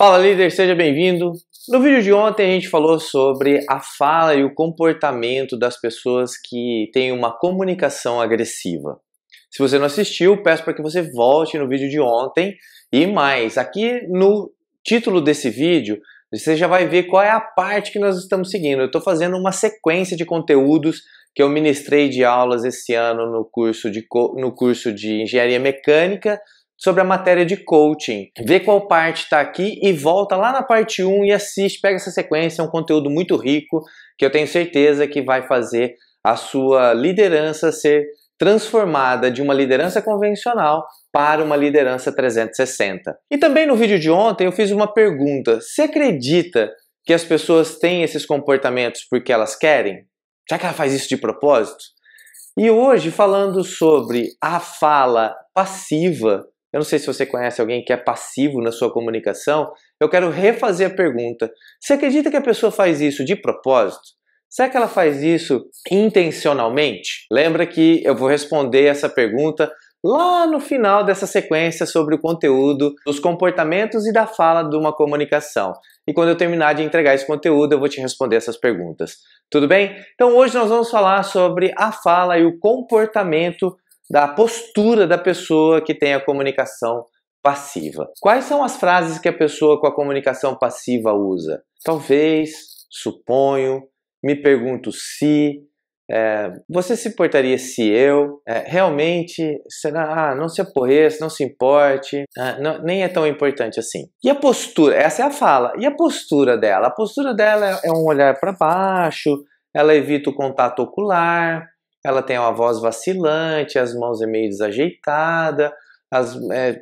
Fala líder, seja bem-vindo. No vídeo de ontem a gente falou sobre a fala e o comportamento das pessoas que têm uma comunicação agressiva. Se você não assistiu, peço para que você volte no vídeo de ontem e mais. Aqui no título desse vídeo, você já vai ver qual é a parte que nós estamos seguindo. Eu estou fazendo uma sequência de conteúdos que eu ministrei de aulas esse ano no curso de, no curso de Engenharia Mecânica sobre a matéria de coaching. Vê qual parte está aqui e volta lá na parte 1 e assiste, pega essa sequência, é um conteúdo muito rico que eu tenho certeza que vai fazer a sua liderança ser transformada de uma liderança convencional para uma liderança 360. E também no vídeo de ontem eu fiz uma pergunta: você acredita que as pessoas têm esses comportamentos porque elas querem? Já que ela faz isso de propósito? E hoje falando sobre a fala passiva eu não sei se você conhece alguém que é passivo na sua comunicação. Eu quero refazer a pergunta. Você acredita que a pessoa faz isso de propósito? Será que ela faz isso intencionalmente? Lembra que eu vou responder essa pergunta lá no final dessa sequência sobre o conteúdo dos comportamentos e da fala de uma comunicação. E quando eu terminar de entregar esse conteúdo, eu vou te responder essas perguntas. Tudo bem? Então hoje nós vamos falar sobre a fala e o comportamento da postura da pessoa que tem a comunicação passiva. Quais são as frases que a pessoa com a comunicação passiva usa? Talvez, suponho, me pergunto se, é, você se importaria se eu? É, realmente, será? Ah, não se aborreça, não se importe, é, não, nem é tão importante assim. E a postura? Essa é a fala. E a postura dela? A postura dela é, é um olhar para baixo, ela evita o contato ocular, ela tem uma voz vacilante, as mãos é meio desajeitada, as, é,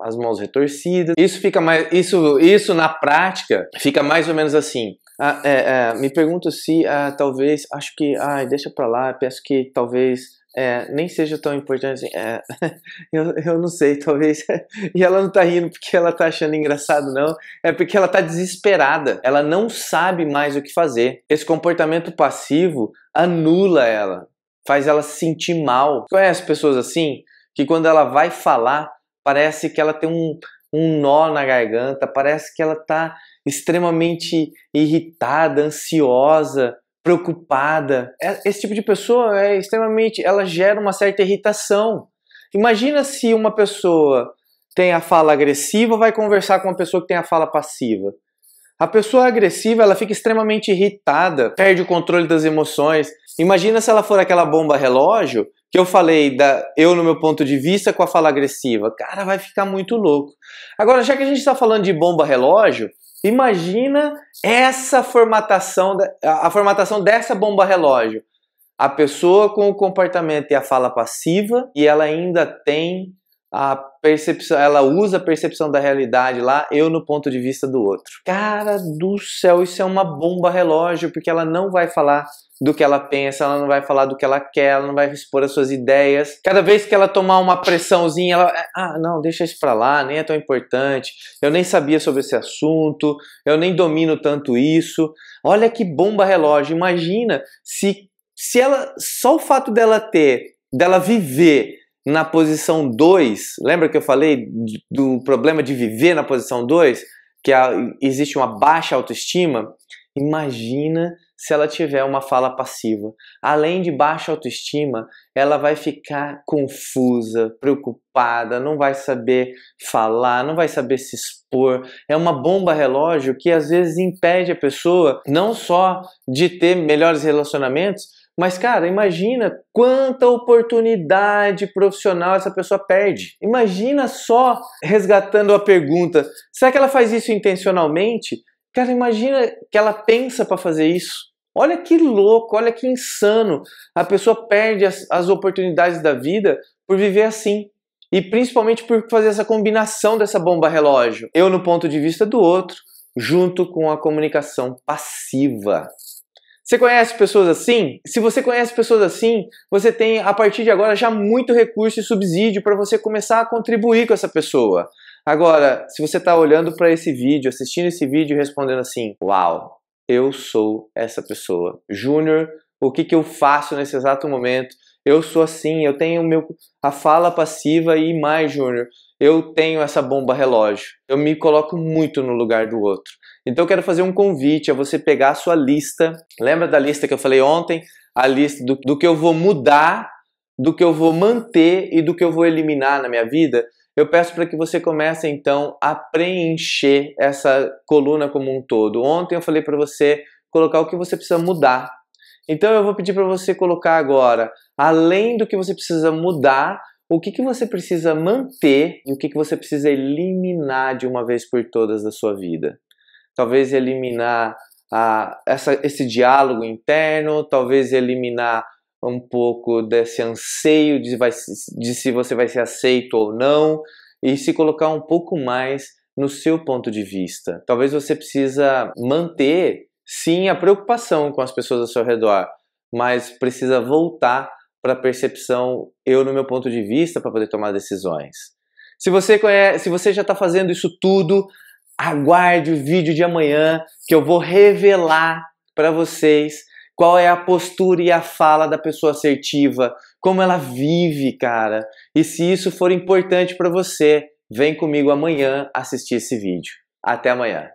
as mãos retorcidas. Isso fica mais, isso, isso na prática fica mais ou menos assim. Ah, é, é, me pergunto se ah, talvez, acho que, ai, deixa pra lá, penso que talvez é, nem seja tão importante assim. É, eu, eu não sei, talvez. E ela não tá rindo porque ela tá achando engraçado, não. É porque ela tá desesperada. Ela não sabe mais o que fazer. Esse comportamento passivo anula ela faz ela se sentir mal. Conhece pessoas assim? Que quando ela vai falar, parece que ela tem um, um nó na garganta, parece que ela está extremamente irritada, ansiosa, preocupada. É, esse tipo de pessoa é extremamente, ela gera uma certa irritação. Imagina se uma pessoa tem a fala agressiva, vai conversar com uma pessoa que tem a fala passiva. A pessoa agressiva, ela fica extremamente irritada, perde o controle das emoções. Imagina se ela for aquela bomba relógio que eu falei da eu no meu ponto de vista com a fala agressiva. Cara, vai ficar muito louco. Agora, já que a gente está falando de bomba relógio, imagina essa formatação a formatação dessa bomba relógio. A pessoa com o comportamento e a fala passiva e ela ainda tem a percepção, ela usa a percepção da realidade lá, eu no ponto de vista do outro. Cara do céu, isso é uma bomba relógio, porque ela não vai falar do que ela pensa, ela não vai falar do que ela quer, ela não vai expor as suas ideias. Cada vez que ela tomar uma pressãozinha, ela, ah, não, deixa isso pra lá, nem é tão importante, eu nem sabia sobre esse assunto, eu nem domino tanto isso. Olha que bomba relógio, imagina se, se ela, só o fato dela ter, dela viver na posição 2, lembra que eu falei do problema de viver na posição 2? Que a, existe uma baixa autoestima? Imagina se ela tiver uma fala passiva. Além de baixa autoestima, ela vai ficar confusa, preocupada, não vai saber falar, não vai saber se expor. É uma bomba relógio que às vezes impede a pessoa não só de ter melhores relacionamentos, mas, cara, imagina quanta oportunidade profissional essa pessoa perde. Imagina só resgatando a pergunta: será que ela faz isso intencionalmente? Cara, imagina que ela pensa para fazer isso. Olha que louco, olha que insano. A pessoa perde as, as oportunidades da vida por viver assim. E principalmente por fazer essa combinação dessa bomba relógio. Eu no ponto de vista do outro, junto com a comunicação passiva. Você conhece pessoas assim? Se você conhece pessoas assim, você tem a partir de agora já muito recurso e subsídio para você começar a contribuir com essa pessoa. Agora, se você está olhando para esse vídeo, assistindo esse vídeo e respondendo assim: Uau, eu sou essa pessoa. Júnior, o que, que eu faço nesse exato momento? Eu sou assim, eu tenho meu, a fala passiva e mais, Júnior. Eu tenho essa bomba relógio. Eu me coloco muito no lugar do outro. Então eu quero fazer um convite a você pegar a sua lista. Lembra da lista que eu falei ontem? A lista do, do que eu vou mudar, do que eu vou manter e do que eu vou eliminar na minha vida. Eu peço para que você comece então a preencher essa coluna como um todo. Ontem eu falei para você colocar o que você precisa mudar. Então eu vou pedir para você colocar agora, além do que você precisa mudar, o que, que você precisa manter e o que, que você precisa eliminar de uma vez por todas da sua vida talvez eliminar essa, esse diálogo interno, talvez eliminar um pouco desse anseio de, vai, de se você vai ser aceito ou não e se colocar um pouco mais no seu ponto de vista. Talvez você precisa manter sim a preocupação com as pessoas ao seu redor, mas precisa voltar para a percepção eu no meu ponto de vista para poder tomar decisões. Se você conhece, se você já está fazendo isso tudo, aguarde o vídeo de amanhã que eu vou revelar para vocês qual é a postura e a fala da pessoa assertiva, como ela vive, cara. E se isso for importante para você, vem comigo amanhã assistir esse vídeo. Até amanhã.